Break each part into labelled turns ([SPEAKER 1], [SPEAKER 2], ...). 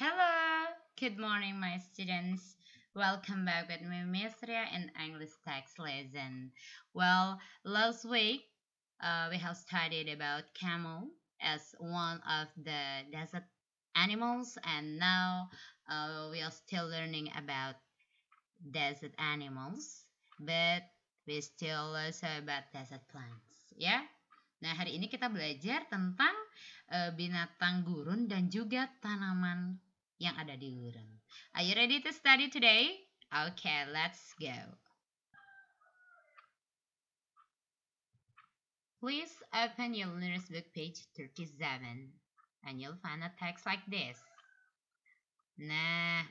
[SPEAKER 1] Hello! Good morning, my students. Welcome back with me, Mithria, in English text lesson. Well, last week uh, we have studied about camel as one of the desert animals, and now uh, we are still learning about desert animals, but we still also about desert plants. yeah? nah hari ini kita belajar tentang Eh, binatang gurun dan juga tanaman yang ada di gurun. Are you ready to study today? Okay, let's go. Please open your Learner's Book page 37 and you'll find a text like this. Nah,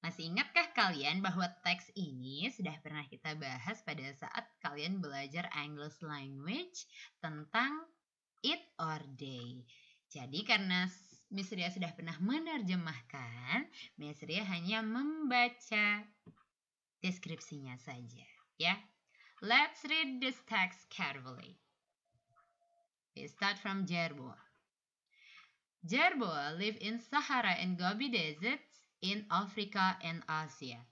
[SPEAKER 1] masih ingatkah kalian bahwa teks ini sudah pernah kita bahas pada saat kalian belajar English language tentang it or they? Jadi karena Ria sudah pernah menerjemahkan, Ria hanya membaca deskripsinya saja, ya. Let's read this text carefully. We start from Jerboa. Jerboa live in Sahara and Gobi deserts in Africa and Asia.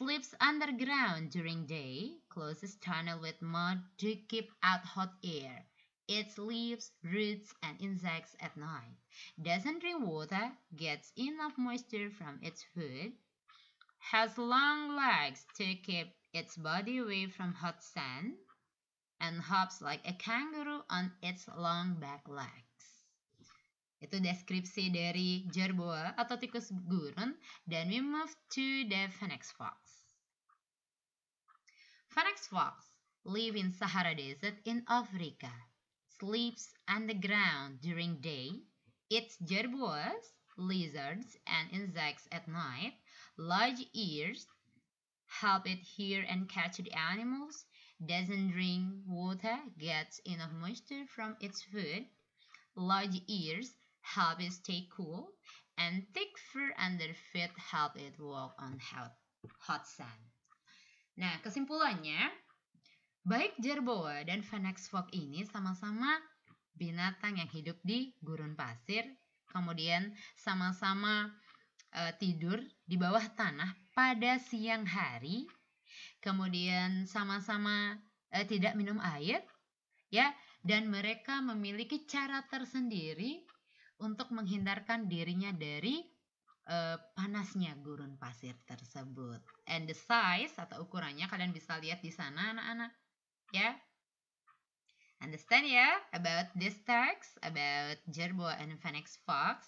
[SPEAKER 1] Sleeps underground during day, closes tunnel with mud to keep out hot air. its leaves, roots, and insects at night, doesn't drink water, gets enough moisture from its food, has long legs to keep its body away from hot sand, and hops like a kangaroo on its long back legs. Itu deskripsi dari jerboa atau tikus gurun dan we move to the Phoenix fox. Phoenix fox live in Sahara Desert in Africa sleeps on the ground during day, eats gerboas, lizards, and insects at night, large ears, help it hear and catch the animals, doesn't drink water, gets enough moisture from its food, large ears, help it stay cool, and thick fur under feet help it walk on hot, hot sand. Nah, kesimpulannya, Baik jerboa dan fennec Fox ini sama-sama binatang yang hidup di gurun pasir, kemudian sama-sama e, tidur di bawah tanah pada siang hari, kemudian sama-sama e, tidak minum air, ya, dan mereka memiliki cara tersendiri untuk menghindarkan dirinya dari e, panasnya gurun pasir tersebut. And the size atau ukurannya kalian bisa lihat di sana anak-anak. Yeah? Understand ya about this text about gerbo and phoenix fox.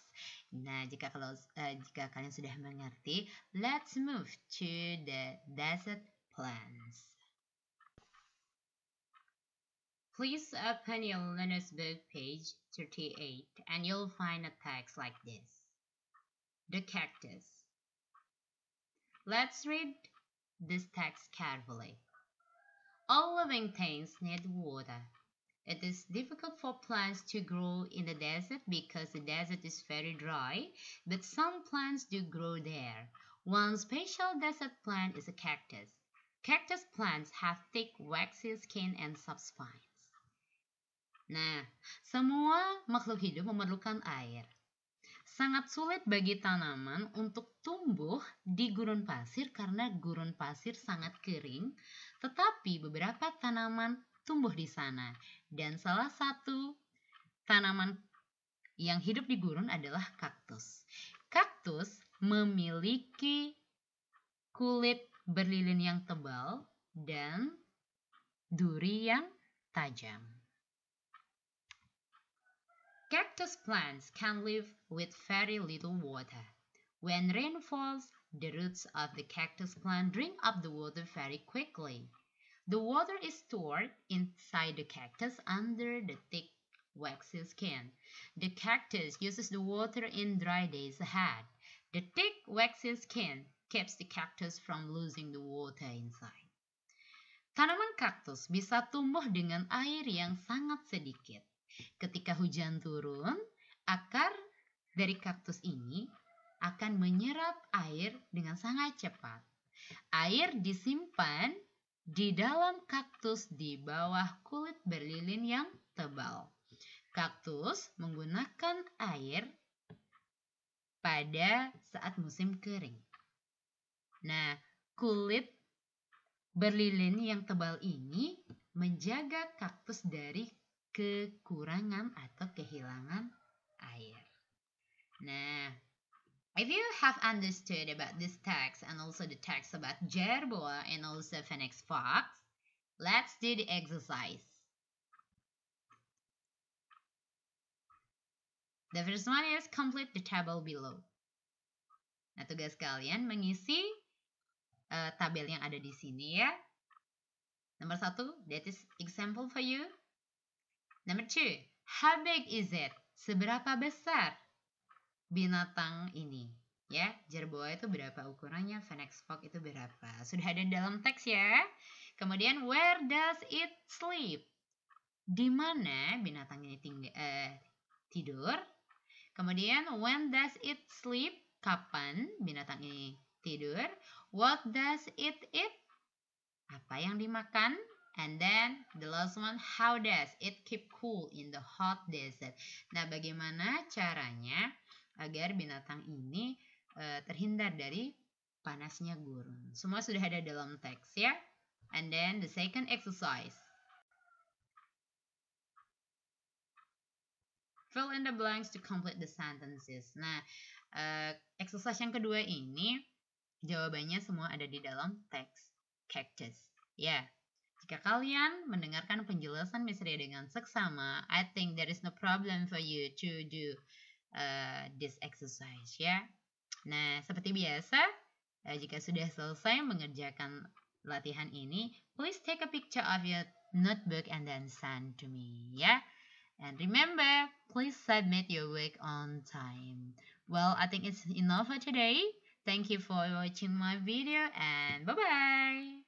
[SPEAKER 1] Nah, jika kalau uh, jika kalian sudah mengerti, let's move to the desert plants. Please open your Linux book page 38 and you'll find a text like this. The cactus. Let's read this text carefully. All living things need water. It is difficult for plants to grow in the desert because the desert is very dry, but some plants do grow there. One special desert plant is a cactus. Cactus plants have thick waxy skin and spines. Nah, semua makhluk hidup memerlukan air. Sangat sulit bagi tanaman untuk tumbuh di gurun pasir karena gurun pasir sangat kering, tetapi beberapa tanaman tumbuh di sana. Dan salah satu tanaman yang hidup di gurun adalah kaktus. Kaktus memiliki kulit berlilin yang tebal dan duri yang tajam. Cactus plants can live with very little water. When rain falls, the roots of the cactus plant drink up the water very quickly. The water is stored inside the cactus under the thick waxy skin. The cactus uses the water in dry days ahead. The thick waxy skin keeps the cactus from losing the water inside. Tanaman kaktus bisa tumbuh dengan air yang sangat sedikit. Ketika hujan turun, akar dari kaktus ini akan menyerap air dengan sangat cepat. Air disimpan di dalam kaktus di bawah kulit berlilin yang tebal. Kaktus menggunakan air pada saat musim kering. Nah, kulit berlilin yang tebal ini menjaga kaktus dari kekurangan atau kehilangan air. Nah, if you have understood about this text and also the text about jerboa and also phoenix fox, let's do the exercise. The first one is complete the table below. Nah, tugas kalian mengisi uh, tabel yang ada di sini ya. Nomor satu, that is example for you. Number two, how big is it? Seberapa besar binatang ini? Ya, jerboa itu berapa ukurannya, Phoenix Fox itu berapa. Sudah ada dalam teks ya. Kemudian, where does it sleep? Di mana binatang ini tinggal, eh, tidur? Kemudian, when does it sleep? Kapan binatang ini tidur? What does it eat? Apa yang dimakan? And then the last one, how does it keep cool in the hot desert? Nah, bagaimana caranya agar binatang ini uh, terhindar dari panasnya gurun? Semua sudah ada dalam teks ya. And then the second exercise. Fill in the blanks to complete the sentences. Nah, uh, exercise yang kedua ini jawabannya semua ada di dalam teks cactus. Ya, yeah. Jika kalian mendengarkan penjelasan misteri dengan seksama, I think there is no problem for you to do uh, this exercise ya. Nah, seperti biasa, uh, jika sudah selesai mengerjakan latihan ini, please take a picture of your notebook and then send to me ya. And remember, please submit your work on time. Well, I think it's enough for today. Thank you for watching my video and bye-bye.